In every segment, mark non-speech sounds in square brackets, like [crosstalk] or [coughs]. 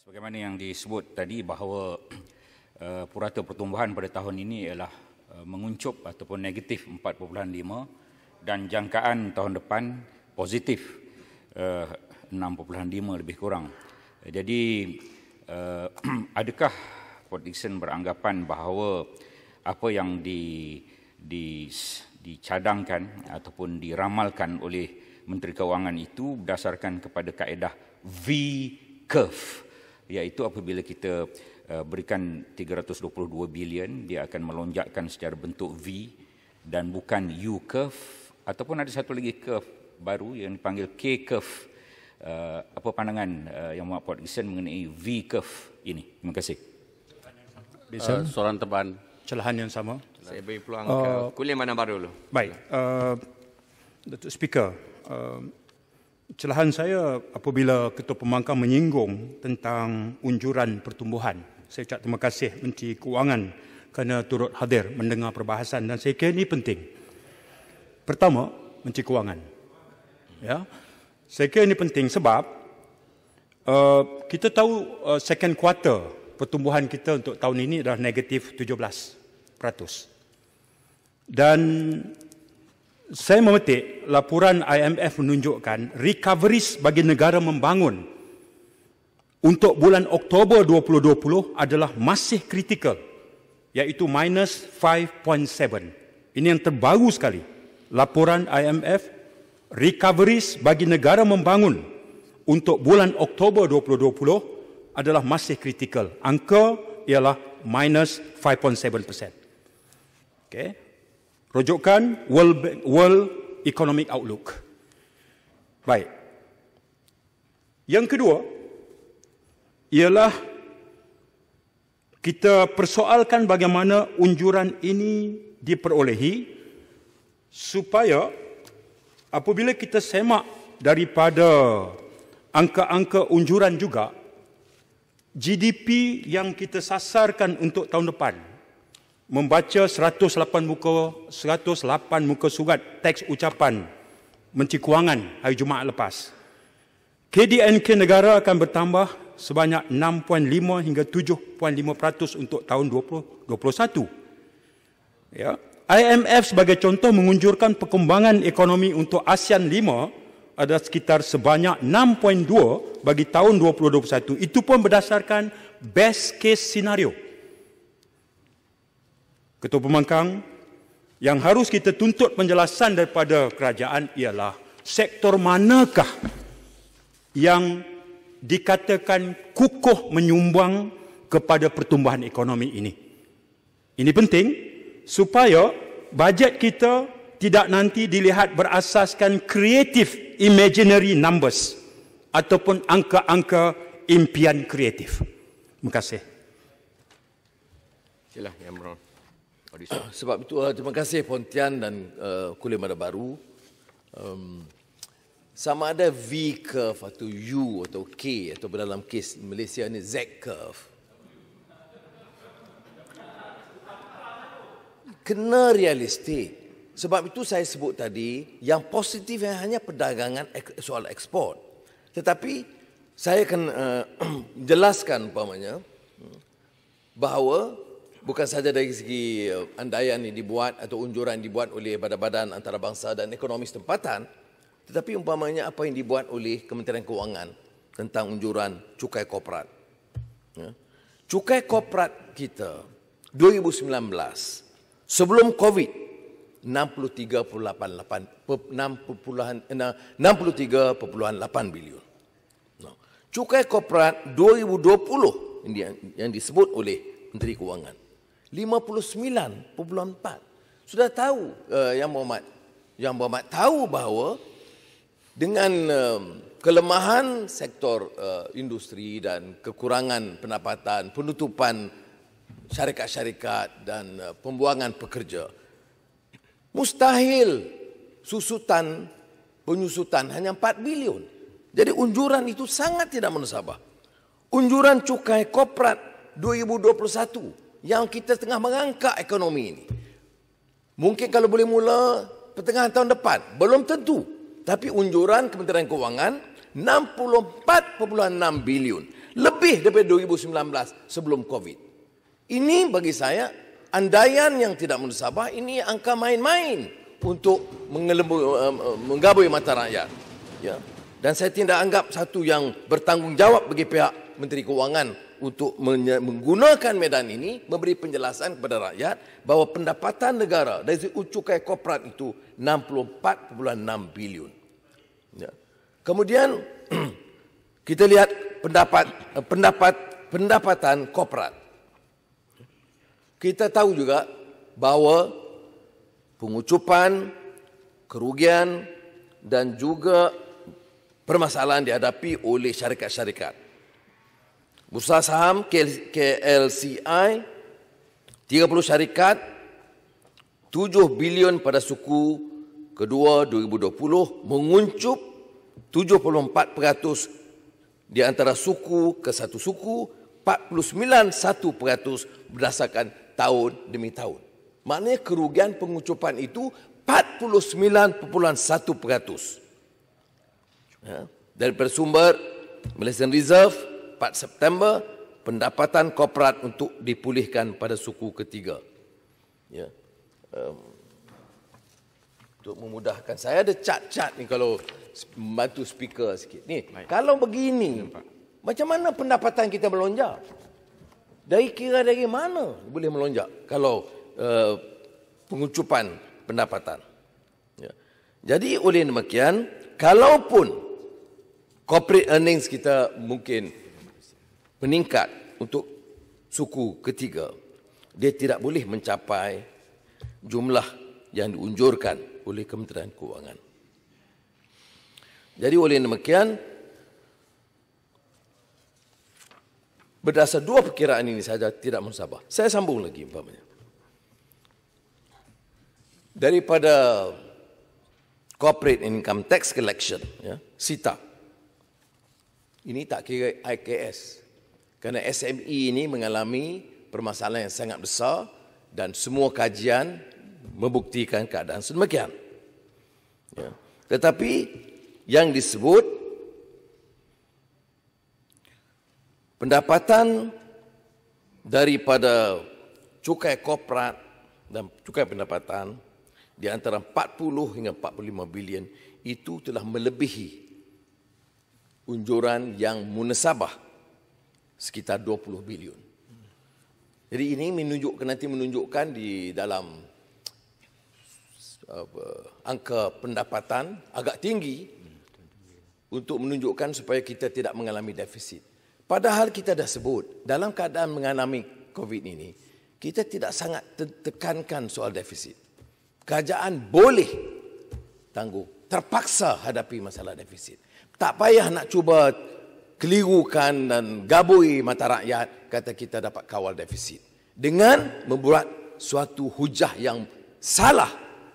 Sebagaimana yang disebut tadi bahawa [clears throat] uh, purata pertumbuhan pada tahun ini ialah uh, menguncup ataupun negatif 4.5 dan jangkaan tahun depan positif uh, 6.5 lebih kurang. Jadi uh, [clears throat] adakah prediction beranggapan bahawa apa yang di, di, dicadangkan ataupun diramalkan oleh Menteri Kewangan itu berdasarkan kepada kaedah V-curve? iaitu apabila kita uh, berikan 322 bilion dia akan melonjakkan secara bentuk V dan bukan U curve ataupun ada satu lagi curve baru yang dipanggil K curve Uh, apa pandangan uh, yang Muhammad Gisen mengenai V curve ini? Terima kasih. Uh, soalan tepan. Celahan yang sama. Saya beri peluang uh, ke kuliah mana baru dulu. Baik. Uh, Speaker, uh, celahan saya apabila Ketua Pembangkang menyinggung tentang unjuran pertumbuhan. Saya ucap terima kasih Menteri Keuangan kerana turut hadir mendengar perbahasan dan saya kira ini penting. Pertama, Menteri Keuangan. Ya. Saya kira ini penting sebab uh, kita tahu uh, second quarter pertumbuhan kita untuk tahun ini adalah negatif 17%. Dan saya memetik laporan IMF menunjukkan recovery bagi negara membangun untuk bulan Oktober 2020 adalah masih kritikal iaitu minus 5.7. Ini yang terbaru sekali. Laporan IMF recovery bagi negara membangun untuk bulan Oktober 2020 adalah masih kritikal. Angka ialah minus 5.7%. Okay rujukan World, World Economic Outlook. Baik. Yang kedua ialah kita persoalkan bagaimana unjuran ini diperolehi supaya apabila kita semak daripada angka-angka unjuran juga GDP yang kita sasarkan untuk tahun depan membaca 108 muka 108 muka surat teks ucapan Menteri Kewangan hari Jumaat lepas. KDNK negara akan bertambah sebanyak 6.5 hingga 7.5% untuk tahun 2021. Ya. IMF sebagai contoh mengunjurkan perkembangan ekonomi untuk ASEAN 5 ada sekitar sebanyak 6.2 bagi tahun 2021. Itu pun berdasarkan best case scenario. Ketua Pemangkang, yang harus kita tuntut penjelasan daripada kerajaan ialah sektor manakah yang dikatakan kukuh menyumbang kepada pertumbuhan ekonomi ini. Ini penting supaya bajet kita tidak nanti dilihat berasaskan kreatif imaginary numbers ataupun angka-angka impian kreatif. Terima kasih. Silah, Yang Berhormat. [coughs] Sebab itu lah, terima kasih Pontian dan uh, Kulim Mada Baru. Um, sama ada V curve atau U atau K atau dalam kes Malaysia ni Z curve. Kena realistik. Sebab itu saya sebut tadi yang positif hanya perdagangan soal ekspor. Tetapi saya akan uh, [clears throat] jelaskan umpamanya hmm, bahawa bukan saja dari segi eh, andaian yang dibuat atau unjuran yang dibuat oleh badan-badan antarabangsa dan ekonomi tempatan, tetapi umpamanya apa yang dibuat oleh Kementerian Kewangan tentang unjuran cukai korporat. Ya. Cukai korporat kita 2019 sebelum COVID 63.88 63.8 bilion. Cukai korporat 2020 yang disebut oleh Menteri Kewangan 59.4. Sudah tahu uh, yang Muhammad yang Muhammad tahu bahawa dengan um, kelemahan sektor uh, industri dan kekurangan pendapatan, penutupan syarikat-syarikat dan uh, pembuangan pekerja. Mustahil susutan penyusutan hanya 4 bilion. Jadi unjuran itu sangat tidak menesabah. Unjuran cukai koprat 2021 yang kita tengah merangkak ekonomi ini. Mungkin kalau boleh mula pertengahan tahun depan, belum tentu. Tapi unjuran Kementerian Keuangan 64.6 bilion lebih daripada 2019 sebelum Covid. Ini bagi saya andaian yang tidak munasabah. ini angka main-main untuk eh, menggabui mata rakyat. Ya. Dan saya tidak anggap satu yang bertanggungjawab bagi pihak Menteri Keuangan untuk menggunakan medan ini memberi penjelasan kepada rakyat bahawa pendapatan negara dari sisi cukai korporat itu 64.6 bilion. Ya. Kemudian [clears throat] kita lihat pendapat eh, pendapat pendapatan korporat. Kita tahu juga bahawa pengucupan kerugian dan juga permasalahan dihadapi oleh syarikat-syarikat Bursa saham KLCI 30 syarikat 7 bilion pada suku kedua 2020 menguncup 74% di antara suku ke satu suku 49.1% berdasarkan tahun demi tahun. Maknanya kerugian pengucupan itu 49.1%. Ya, dari sumber Malaysian Reserve 4 September pendapatan korporat untuk dipulihkan pada suku ketiga. Ya. Um, untuk memudahkan saya ada cat-cat ni kalau membantu speaker sikit. Ni, kalau begini ya, macam mana pendapatan kita melonjak? Dari kira dari mana boleh melonjak kalau uh, pengucupan pendapatan. Ya. Jadi oleh demikian, kalaupun corporate earnings kita mungkin meningkat untuk suku ketiga, dia tidak boleh mencapai jumlah yang diunjurkan oleh Kementerian Keuangan. Jadi oleh demikian, berdasar dua perkiraan ini saja tidak mensabar. Saya sambung lagi umpamanya. Daripada corporate income tax collection, ya, SITA. Ini tak kira IKS, kerana SME ini mengalami permasalahan yang sangat besar dan semua kajian membuktikan keadaan semakian. Ya. Tetapi yang disebut pendapatan daripada cukai korporat dan cukai pendapatan di antara 40 hingga 45 bilion itu telah melebihi unjuran yang munasabah sekitar 20 bilion. Jadi ini menunjuk nanti menunjukkan di dalam apa, angka pendapatan agak tinggi untuk menunjukkan supaya kita tidak mengalami defisit. Padahal kita dah sebut dalam keadaan mengalami COVID ini kita tidak sangat tekankan soal defisit. Kerajaan boleh tangguh, terpaksa hadapi masalah defisit. Tak payah nak cuba keliwukan dan gabui mata rakyat kata kita dapat kawal defisit dengan membuat suatu hujah yang salah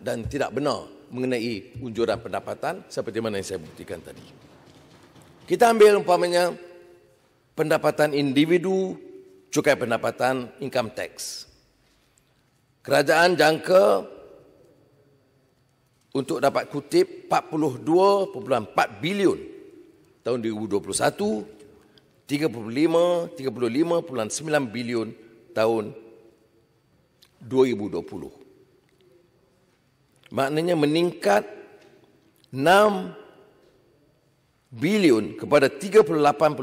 dan tidak benar mengenai unjuran pendapatan seperti mana yang saya buktikan tadi. Kita ambil umpamanya pendapatan individu cukai pendapatan income tax. Kerajaan jangka untuk dapat kutip 42.4 bilion tahun 2021 35 35.9 bilion tahun 2020. Maknanya meningkat 6 bilion kepada 38.68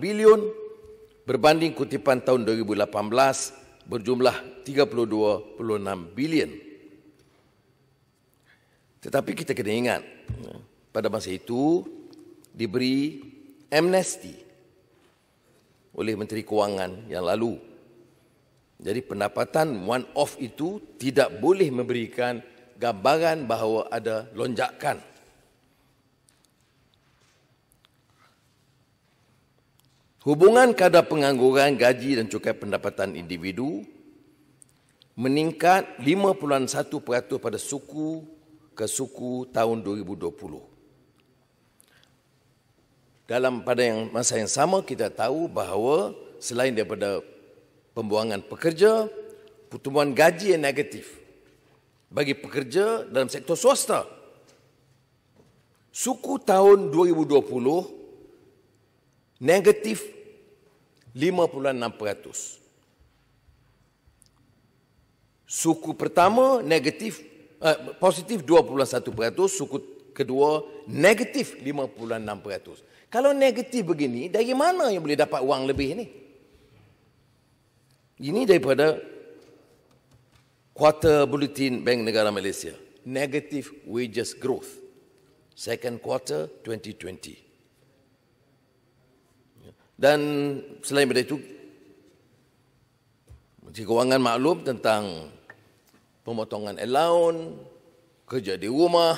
bilion berbanding kutipan tahun 2018 berjumlah 32.6 bilion. Tetapi kita kena ingat ya, pada masa itu diberi amnesti oleh Menteri Kewangan yang lalu. Jadi pendapatan one off itu tidak boleh memberikan gambaran bahawa ada lonjakan. Hubungan kadar pengangguran gaji dan cukai pendapatan individu meningkat 51% pada suku ke suku tahun 2020 dalam pada yang masa yang sama kita tahu bahawa selain daripada pembuangan pekerja, pertumbuhan gaji yang negatif bagi pekerja dalam sektor swasta. Suku tahun 2020 negatif 56%. Suku pertama negatif eh, positif 21%, suku Kedua, negatif 56%. Kalau negatif begini, dari mana yang boleh dapat wang lebih ni? Ini daripada quarter bulletin Bank Negara Malaysia. Negative wages growth. Second quarter 2020. Dan selain daripada itu, Menteri Kewangan maklum tentang pemotongan allowance, kerja di rumah,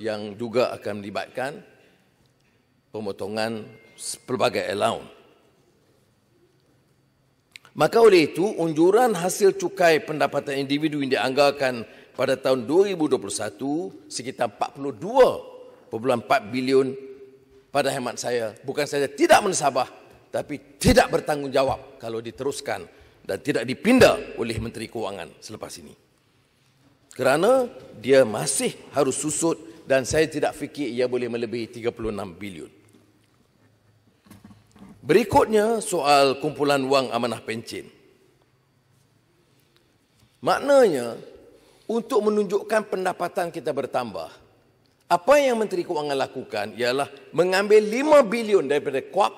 yang juga akan melibatkan pemotongan pelbagai allowance. Maka oleh itu, unjuran hasil cukai pendapatan individu yang dianggarkan pada tahun 2021 sekitar 42.4 bilion pada hemat saya bukan saja tidak mensabah tapi tidak bertanggungjawab kalau diteruskan dan tidak dipindah oleh Menteri Kewangan selepas ini. Kerana dia masih harus susut dan saya tidak fikir ia boleh melebihi 36 bilion. Berikutnya soal kumpulan wang amanah pencen. Maknanya untuk menunjukkan pendapatan kita bertambah, apa yang Menteri Kewangan lakukan ialah mengambil 5 bilion daripada KUAP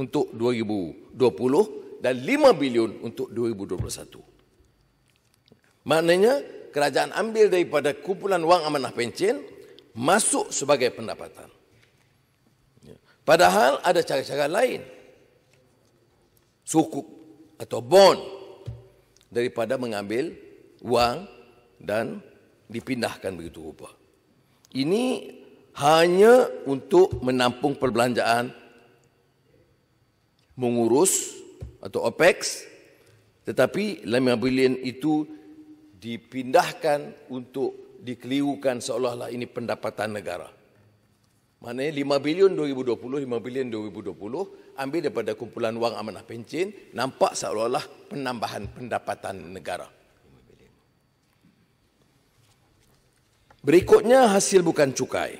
untuk 2020 dan 5 bilion untuk 2021. Maknanya kerajaan ambil daripada kumpulan wang amanah pencen masuk sebagai pendapatan. Ya. Padahal ada cara-cara lain. Sukuk atau bond daripada mengambil wang dan dipindahkan begitu rupa. Ini hanya untuk menampung perbelanjaan mengurus atau OPEX tetapi 5 bilion itu dipindahkan untuk dikeliukan seolah-olah ini pendapatan negara. Maknanya 5 bilion 2020, 5 bilion 2020 ambil daripada kumpulan wang amanah pencin nampak seolah-olah penambahan pendapatan negara. Berikutnya hasil bukan cukai.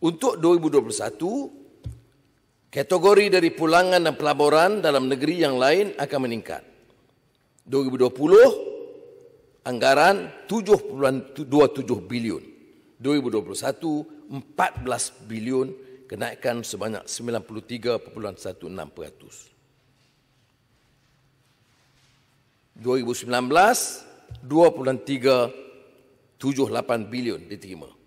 Untuk 2021, kategori dari pulangan dan pelaburan dalam negeri yang lain akan meningkat. 2020, anggaran 7.27 bilion. 2021 14 bilion kenaikan sebanyak 93.16%. tujuh lapan bilion diterima.